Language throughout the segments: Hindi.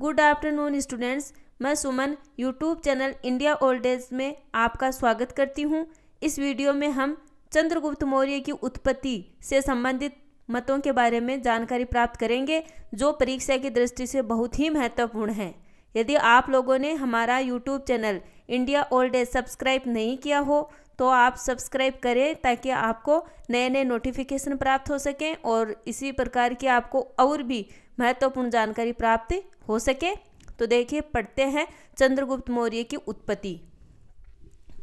गुड आफ्टरनून स्टूडेंट्स मैं Suman YouTube channel India old age में आपका स्वागत करती हूँ इस वीडियो में हम चंद्रगुप्त मौर्य की उत्पत्ति से संबंधित मतों के बारे में जानकारी प्राप्त करेंगे जो परीक्षा की दृष्टि से बहुत ही महत्वपूर्ण है यदि आप लोगों ने हमारा YouTube channel India old age subscribe नहीं किया हो तो आप सब्सक्राइब करें ताकि आपको नए नए नोटिफिकेशन प्राप्त हो सकें और इसी प्रकार की आपको और भी महत्वपूर्ण जानकारी प्राप्त हो सके तो देखिए पढ़ते हैं चंद्रगुप्त मौर्य की उत्पत्ति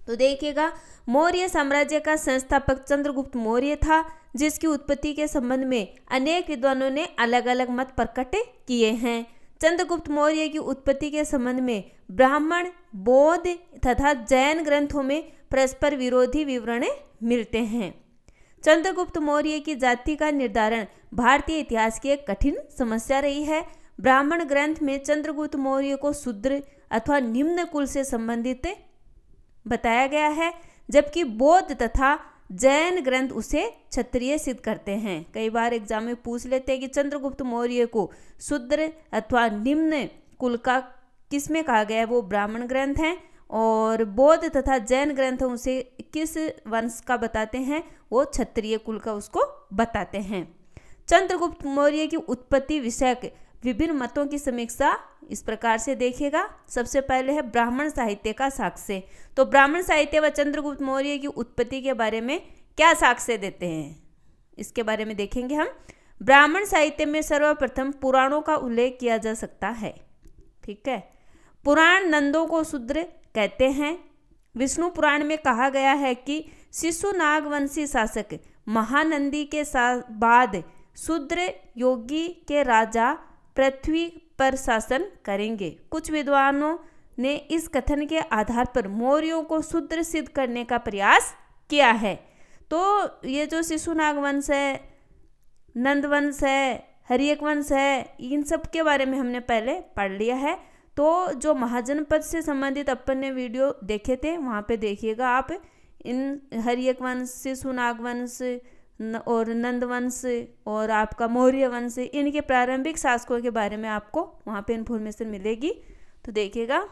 तो देखिएगा मौर्य साम्राज्य का संस्थापक चंद्रगुप्त मौर्य था जिसकी उत्पत्ति के संबंध में अनेक विद्वानों ने अलग अलग मत प्रकट किए हैं चंद्रगुप्त मौर्य की उत्पत्ति के संबंध में ब्राह्मण बौद्ध तथा जैन ग्रंथों में परस्पर विरोधी विवरण मिलते हैं चंद्रगुप्त मौर्य की जाति का निर्धारण भारतीय इतिहास की एक कठिन समस्या रही है ब्राह्मण ग्रंथ में चंद्रगुप्त मौर्य को शूद्र अथवा निम्न कुल से संबंधित बताया गया है जबकि बौद्ध तथा जैन ग्रंथ उसे क्षत्रिय सिद्ध करते हैं कई बार एग्जाम में पूछ लेते हैं कि चंद्रगुप्त मौर्य को शूद्र अथवा निम्न कुल का किसमें कहा गया है वो ब्राह्मण ग्रंथ हैं और बौद्ध तथा जैन ग्रंथ उसे किस वंश का बताते हैं वो क्षत्रिय कुल का उसको बताते हैं चंद्रगुप्त मौर्य की उत्पत्ति विषयक विभिन्न मतों की समीक्षा इस प्रकार से देखेगा सबसे पहले है ब्राह्मण साहित्य का साक्ष्य तो ब्राह्मण साहित्य व चंद्रगुप्त मौर्य की उत्पत्ति के बारे में क्या साक्ष्य देते हैं इसके बारे में देखेंगे हम ब्राह्मण साहित्य में सर्वप्रथम पुराणों का उल्लेख किया जा सकता है ठीक है पुराण नंदों को शूद्र कहते हैं विष्णु पुराण में कहा गया है कि शिशु नागवंशी शासक महानंदी के बाद शूद्र योगी के राजा पृथ्वी पर शासन करेंगे कुछ विद्वानों ने इस कथन के आधार पर मौर्यों को शुद्र सिद्ध करने का प्रयास किया है तो ये जो शिशुनाग वंश है नंद वंश है हरियक वंश है इन सब के बारे में हमने पहले पढ़ लिया है तो जो महाजनपद से संबंधित अपन ने वीडियो देखे थे वहाँ पे देखिएगा आप इन हरियक वंश शिशुनाग वंश और नंद वंश और आपका मौर्य वंश इनके प्रारंभिक शासकों के बारे में आपको वहाँ पे इन्फॉर्मेशन मिलेगी तो देखिएगा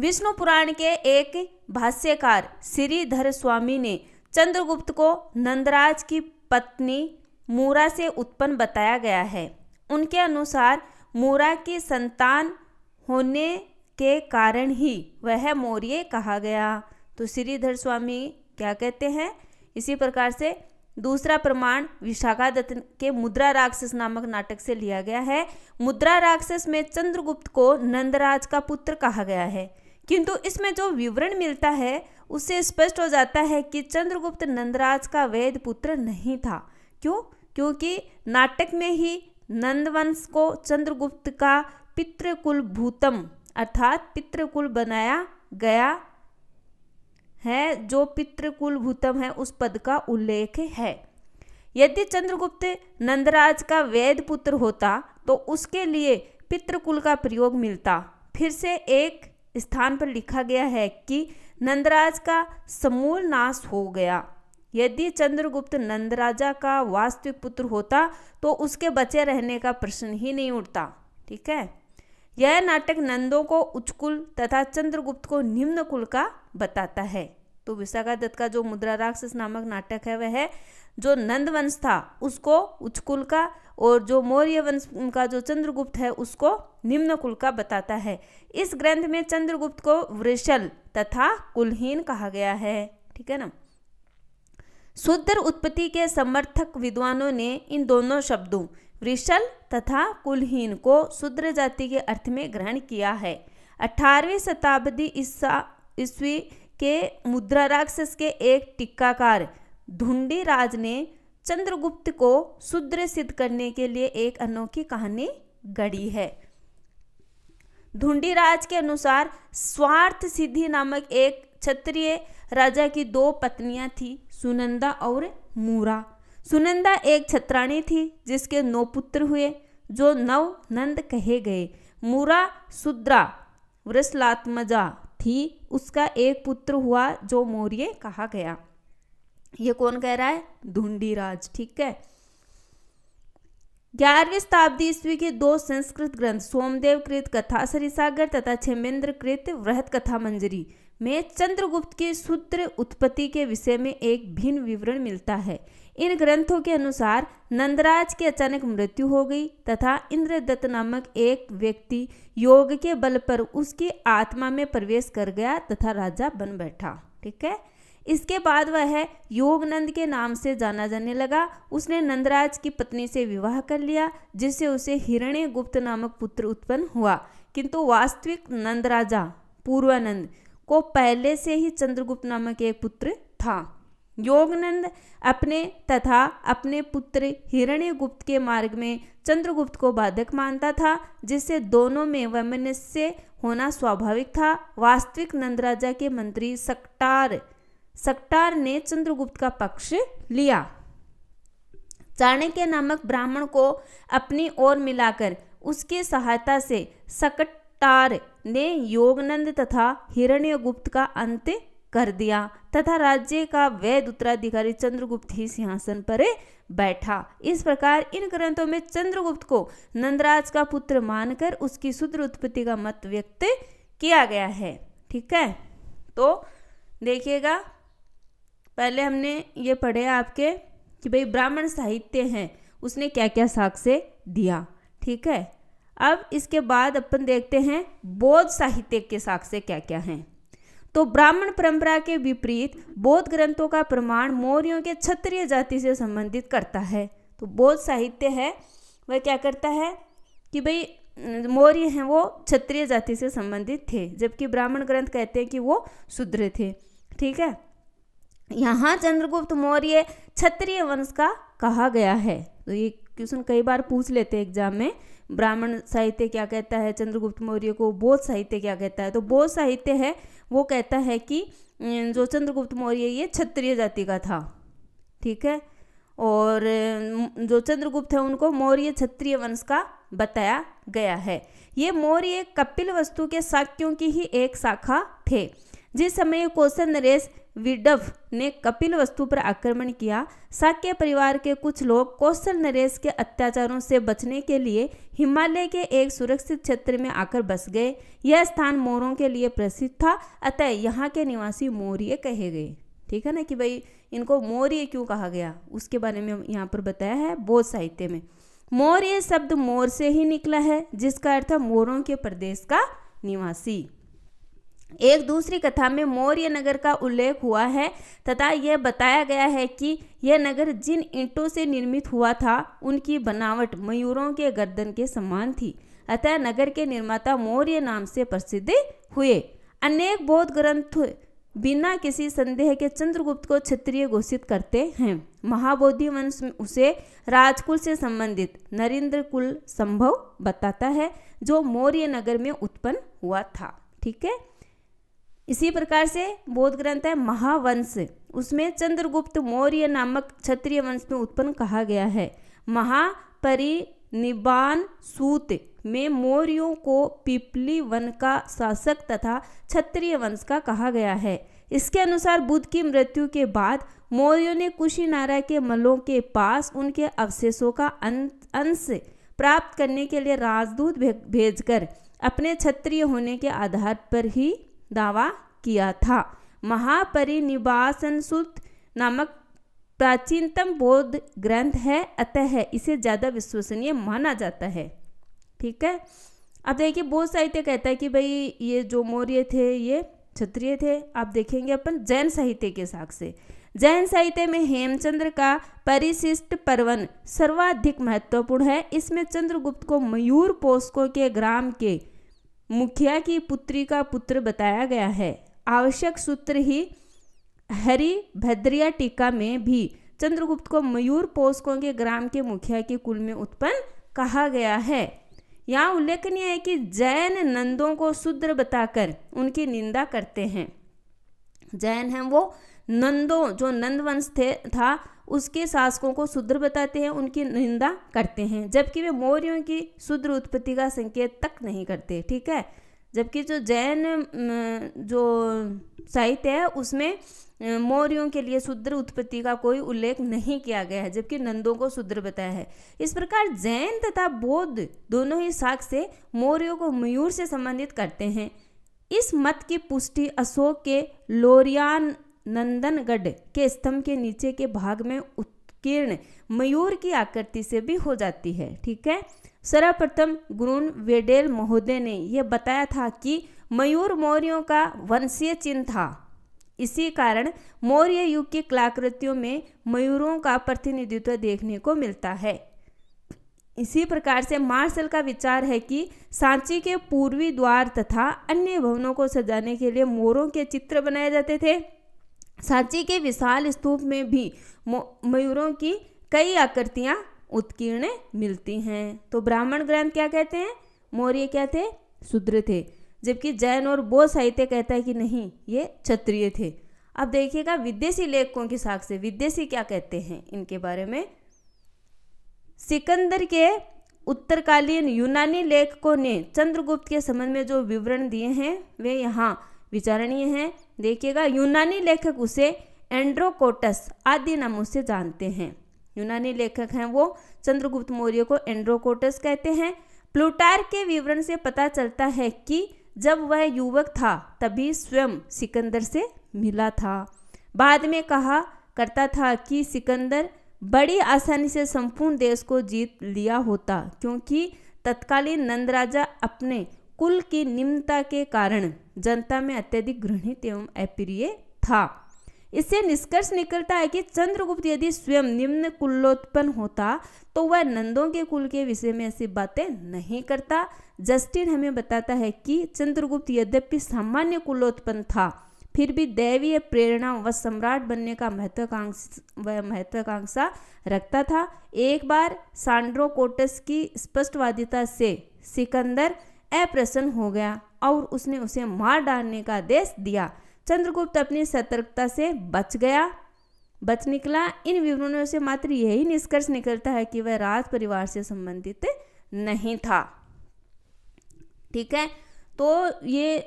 विष्णु पुराण के एक भाष्यकार श्रीधर स्वामी ने चंद्रगुप्त को नंदराज की पत्नी मूरा से उत्पन्न बताया गया है उनके अनुसार मूरा की संतान होने के कारण ही वह मौर्य कहा गया तो श्रीधर स्वामी क्या कहते हैं इसी प्रकार से दूसरा प्रमाण विशाखा दत्त के मुद्रा राक्षस नामक नाटक से लिया गया है मुद्रा राक्षस में चंद्रगुप्त को नंदराज का पुत्र कहा गया है किंतु इसमें जो विवरण मिलता है उससे स्पष्ट हो जाता है कि चंद्रगुप्त नंदराज का वैध पुत्र नहीं था क्यों क्योंकि नाटक में ही नंदवंश को चंद्रगुप्त का पितृकुल भूतम अर्थात पितृकुल बनाया गया है जो पितृकुल भूतम है उस पद का उल्लेख है यदि चंद्रगुप्त नंदराज का वैद पुत्र होता तो उसके लिए पितृकुल का प्रयोग मिलता फिर से एक स्थान पर लिखा गया है कि नंदराज का समूल नाश हो गया यदि चंद्रगुप्त नंदराजा का वास्तविक पुत्र होता तो उसके बचे रहने का प्रश्न ही नहीं उठता ठीक है यह नाटक नंदों को उच्चकुल तथा चंद्रगुप्त को निम्न कुल का बताता है तो विशाखा दत्त का जो मुद्रा राक्षस नामक नाटक है वह है जो नंद वंश था उसको उच्चकुल का और जो मौर्य वंश का जो चंद्रगुप्त है उसको निम्न कुल का बताता है इस ग्रंथ में चंद्रगुप्त को वृषल तथा कुलहीन कहा गया है ठीक है ना शूद्र उत्पत्ति के समर्थक विद्वानों ने इन दोनों शब्दों वृषल तथा कुलहीन को शूद्र जाति के अर्थ में ग्रहण किया है अठारहवीं शताब्दी ईसा ईस्वी के मुद्रा राक्षस के एक टिक्काकार धुंडी राज ने चंद्रगुप्त को शूद्र सिद्ध करने के लिए एक अनोखी कहानी गढ़ी है धुंडी राज के अनुसार स्वार्थ सिद्धि नामक एक क्षत्रिय राजा की दो पत्नियां थी सुनंदा और मूरा सुनंदा एक छत्राणी थी जिसके नौ पुत्र हुए जो नव नंद कहे गए मूरा सुद्रा वृषलात्मजा थी उसका एक पुत्र हुआ जो मौर्य कहा गया ये कौन कह रहा है धुंडी राज ठीक है ग्यारहवीं शताब्दी ईस्वी के दो संस्कृत ग्रंथ सोमदेव कृत कथा सरिसागर तथा छेमेंद्र कृत वृहत कथा मंजरी में चंद्रगुप्त के सूत्र उत्पत्ति के विषय में एक भिन्न विवरण मिलता है इन ग्रंथों के अनुसार नंदराज की अचानक मृत्यु हो गई तथा इंद्रदत्त नामक एक व्यक्ति योग के बल पर उसकी आत्मा में प्रवेश कर गया तथा राजा बन बैठा ठीक है इसके बाद वह योगनंद के नाम से जाना जाने लगा उसने नंदराज की पत्नी से विवाह कर लिया जिससे उसे हिरण्य नामक पुत्र उत्पन्न हुआ किंतु वास्तविक नंदराजा पूर्वानंद को पहले से ही चंद्रगुप्त नामक एक पुत्र था योगनंद अपने तथा अपने पुत्र हिरण्यगुप्त के मार्ग में चंद्रगुप्त को बाधक मानता था जिससे दोनों में वैमनस्य होना स्वाभाविक था वास्तविक नंद राजा के मंत्री सक्टार सक्टार ने चंद्रगुप्त का पक्ष लिया चाणक्य नामक ब्राह्मण को अपनी ओर मिलाकर उसकी सहायता से सकट तार ने योगनंद तथा हिरण्यगुप्त का अंत कर दिया तथा राज्य का वैध उत्तराधिकारी चंद्रगुप्त ही सिंहासन पर बैठा इस प्रकार इन ग्रंथों में चंद्रगुप्त को नंदराज का पुत्र मानकर उसकी शुद्र उत्पत्ति का मत व्यक्त किया गया है ठीक है तो देखिएगा पहले हमने ये पढ़े आपके कि भाई ब्राह्मण साहित्य हैं उसने क्या क्या साक्ष्य दिया ठीक है अब इसके बाद अपन देखते हैं बौद्ध साहित्य के साक्ष्य क्या क्या हैं तो ब्राह्मण परंपरा के विपरीत बौद्ध ग्रंथों का प्रमाण मौर्यों के क्षत्रिय जाति से संबंधित करता है तो बौद्ध साहित्य है वह क्या करता है कि भाई मौर्य हैं वो क्षत्रिय जाति से संबंधित थे जबकि ब्राह्मण ग्रंथ कहते हैं कि वो शूद्र थे ठीक है यहाँ चंद्रगुप्त मौर्य क्षत्रिय वंश का कहा गया है तो ये क्वेश्चन कई बार पूछ लेते हैं एग्जाम में ब्राह्मण साहित्य क्या कहता है चंद्रगुप्त मौर्य को बौद्ध साहित्य क्या कहता है तो बौद्ध साहित्य है वो कहता है कि जो चंद्रगुप्त मौर्य ये क्षत्रिय जाति का था ठीक है और जो चंद्रगुप्त है उनको मौर्य क्षत्रिय वंश का बताया गया है ये मौर्य कपिल वस्तु के शाक्यों की ही एक शाखा थे जिस समय कौशल नरेश विडव ने कपिल वस्तु पर आक्रमण किया साक्य परिवार के कुछ लोग कौशल नरेश के अत्याचारों से बचने के लिए हिमालय के एक सुरक्षित क्षेत्र में आकर बस गए यह स्थान मोरों के लिए प्रसिद्ध था अतः यहाँ के निवासी मौर्य कहे गए ठीक है ना कि भाई इनको मौर्य क्यों कहा गया उसके बारे में यहाँ पर बताया है बौद्ध साहित्य में मौर्य शब्द मोर से ही निकला है जिसका अर्थ मोरों के प्रदेश का निवासी एक दूसरी कथा में मौर्य नगर का उल्लेख हुआ है तथा यह बताया गया है कि यह नगर जिन ईंटों से निर्मित हुआ था उनकी बनावट मयूरों के गर्दन के समान थी अतः नगर के निर्माता मौर्य नाम से प्रसिद्ध हुए अनेक बौद्ध ग्रंथ बिना किसी संदेह के चंद्रगुप्त को क्षत्रिय घोषित करते हैं महाबोधि वंश उसे राजकुल से संबंधित नरेंद्र कुल संभव बताता है जो मौर्य नगर में उत्पन्न हुआ था ठीक है इसी प्रकार से बोध ग्रंथ है महावंश उसमें चंद्रगुप्त मौर्य नामक क्षत्रिय वंश में उत्पन्न कहा गया है महापरिनिबान सूत में मौर्यों को पिपली वन का शासक तथा क्षत्रिय वंश का कहा गया है इसके अनुसार बुद्ध की मृत्यु के बाद मौर्यों ने कुशीनारा के मलों के पास उनके अवशेषों का अं-, अंश प्राप्त करने के लिए राजदूत भेजकर अपने क्षत्रिय होने के आधार पर ही दावा किया था महापरिनिवासन सूत्र नामक प्राचीनतम बौद्ध ग्रंथ है अतः इसे ज़्यादा विश्वसनीय माना जाता है ठीक है अब देखिए बौद्ध साहित्य कहता है कि भाई ये जो मौर्य थे ये क्षत्रिय थे आप देखेंगे अपन जैन साहित्य के साक्ष से जैन साहित्य में हेमचंद्र का परिशिष्ट पर्वन सर्वाधिक महत्वपूर्ण है इसमें चंद्रगुप्त को मयूर पोस्को के ग्राम के मुखिया की पुत्री का पुत्र बताया गया है आवश्यक सूत्र ही हरि भद्रिया टीका में भी चंद्रगुप्त को मयूर पोषकों के ग्राम के मुखिया के कुल में उत्पन्न कहा गया है यहाँ उल्लेखनीय है कि जैन नंदों को शूद्र बताकर उनकी निंदा करते हैं जैन हैं वो नंदों जो नंदवंश थे था उसके शासकों को शूद्र बताते हैं उनकी निंदा करते हैं जबकि वे मौर्यों की शूद्र उत्पत्ति का संकेत तक नहीं करते ठीक है जबकि जो जैन जो साहित्य है उसमें मौर्यों के लिए शूद्र उत्पत्ति का कोई उल्लेख नहीं किया गया है जबकि नंदों को शूद्र बताया है इस प्रकार जैन तथा बौद्ध दोनों ही शाख से मौर्यों को मयूर से संबंधित करते हैं इस मत की पुष्टि अशोक के लोरियान नंदनगढ़ के स्तंभ के नीचे के भाग में उत्तर किरण मयूर की आकृति से भी हो जाती है ठीक है सर्वप्रथम ग्रून वेडेल महोदय ने यह बताया था कि मयूर मौर्यों का वंशीय चिन्ह था इसी कारण मौर्य युग की कलाकृतियों में मयूरों का प्रतिनिधित्व देखने को मिलता है इसी प्रकार से मार्शल का विचार है कि सांची के पूर्वी द्वार तथा अन्य भवनों को सजाने के लिए मोरों के चित्र बनाए जाते थे सांची के विशाल स्तूप में भी मयूरों की कई आकृतियाँ उत्कीर्ण मिलती हैं तो ब्राह्मण ग्रंथ क्या कहते हैं मौर्य क्या थे शूद्र थे जबकि जैन और बौद्ध साहित्य कहता है कि नहीं ये क्षत्रिय थे अब देखिएगा विदेशी लेखकों की साख से विदेशी क्या कहते हैं इनके बारे में सिकंदर के उत्तरकालीन यूनानी लेखकों ने चंद्रगुप्त के संबंध में जो विवरण दिए हैं वे यहाँ विचारणीय है देखिएगा यूनानी लेखक उसे एंड्रोकोटस आदि नामों से जानते हैं यूनानी लेखक हैं वो चंद्रगुप्त मौर्य को एंड्रोकोटस कहते हैं प्लूटार के विवरण से पता चलता है कि जब वह युवक था तभी स्वयं सिकंदर से मिला था बाद में कहा करता था कि सिकंदर बड़ी आसानी से संपूर्ण देश को जीत लिया होता क्योंकि तत्कालीन नंदराजा अपने कुल की निम्नता के कारण जनता में अत्यधिक घृणित एवं अप्रिय था इससे निष्कर्ष निकलता है कि चंद्रगुप्त यदि स्वयं निम्न कुलोत्पन्न होता तो वह नंदों के कुल के विषय में ऐसी बातें नहीं करता जस्टिन हमें बताता है कि चंद्रगुप्त यद्यपि सामान्य कुलोत्पन्न था फिर भी दैवीय प्रेरणा व सम्राट बनने का महत्वाकांक्षा वह महत्वाकांक्षा रखता था एक बार सांड्रोकोटस की स्पष्टवादिता से सिकंदर अप्रसन्न हो गया और उसने उसे मार डालने का आदेश दिया चंद्रगुप्त अपनी सतर्कता से बच गया बच निकला इन विवरणों से मात्र यही निष्कर्ष निकलता है कि वह राज परिवार से संबंधित नहीं था ठीक है तो ये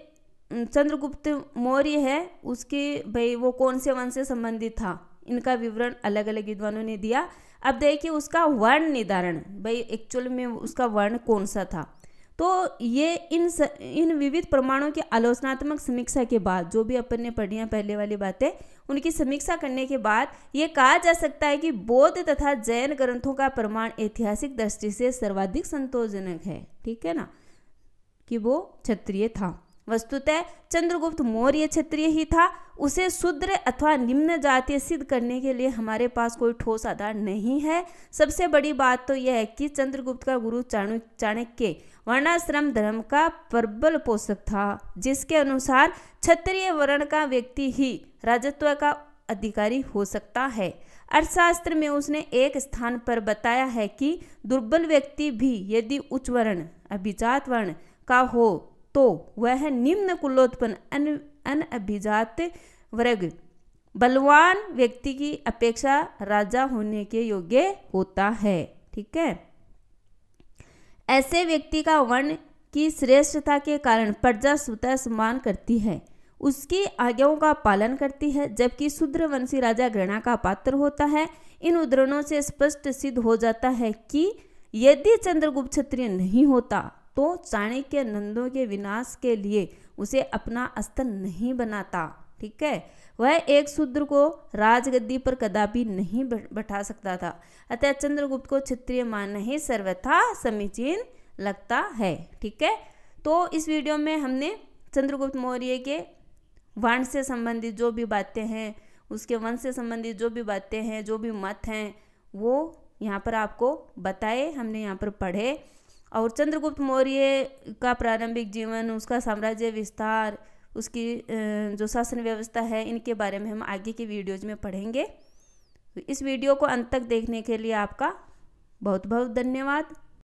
चंद्रगुप्त मौर्य है उसके भाई वो कौन से वंश से संबंधित था इनका विवरण अलग अलग विद्वानों ने दिया अब देखिए उसका वर्ण निर्धारण भाई एक्चुअल में उसका वर्ण कौन सा था तो ये इन स, इन विविध प्रमाणों की आलोचनात्मक समीक्षा के बाद जो भी अपन ने पढ़ी हैं पहले वाली बातें उनकी समीक्षा करने के बाद ये कहा जा सकता है कि बौद्ध तथा जैन ग्रंथों का प्रमाण ऐतिहासिक दृष्टि से सर्वाधिक संतोषजनक है ठीक है ना कि वो क्षत्रिय था वस्तुतः चंद्रगुप्त मौर्य क्षत्रिय ही था उसे शूद्र अथवा निम्न जातीय सिद्ध करने के लिए हमारे पास कोई ठोस आधार नहीं है सबसे बड़ी बात तो यह है कि चंद्रगुप्त का गुरु चाणक्य वर्णाश्रम धर्म का प्रबल पोषक था जिसके अनुसार क्षत्रिय वर्ण का व्यक्ति ही राजत्व का अधिकारी हो सकता है अर्थशास्त्र में उसने एक स्थान पर बताया है कि दुर्बल व्यक्ति भी यदि उच्च वर्ण अभिजात वर्ण का हो तो वह निम्न कुलोत्पन्न अन अभिजात वर्ग बलवान व्यक्ति की अपेक्षा राजा होने के योग्य होता है ठीक है ऐसे व्यक्ति का वर्ण की श्रेष्ठता के कारण प्रजा स्वतः सम्मान करती है उसकी आज्ञाओं का पालन करती है जबकि वंशी राजा घृणा का पात्र होता है इन उदरणों से स्पष्ट सिद्ध हो जाता है कि यदि चंद्रगुप्त क्षत्रिय नहीं होता तो चाणक्य नंदों के विनाश के लिए उसे अपना अस्त्र नहीं बनाता ठीक है वह एक शूद्र को राजगद्दी पर कदापि नहीं बैठा सकता था अतः चंद्रगुप्त को क्षत्रिय मानना ही सर्वथा समीचीन लगता है ठीक है तो इस वीडियो में हमने चंद्रगुप्त मौर्य के वंश से संबंधित जो भी बातें हैं उसके वंश से संबंधित जो भी बातें हैं जो भी मत हैं वो यहाँ पर आपको बताए हमने यहाँ पर पढ़े और चंद्रगुप्त मौर्य का प्रारंभिक जीवन उसका साम्राज्य विस्तार उसकी जो शासन व्यवस्था है इनके बारे में हम आगे के वीडियोज़ में पढ़ेंगे तो इस वीडियो को अंत तक देखने के लिए आपका बहुत बहुत धन्यवाद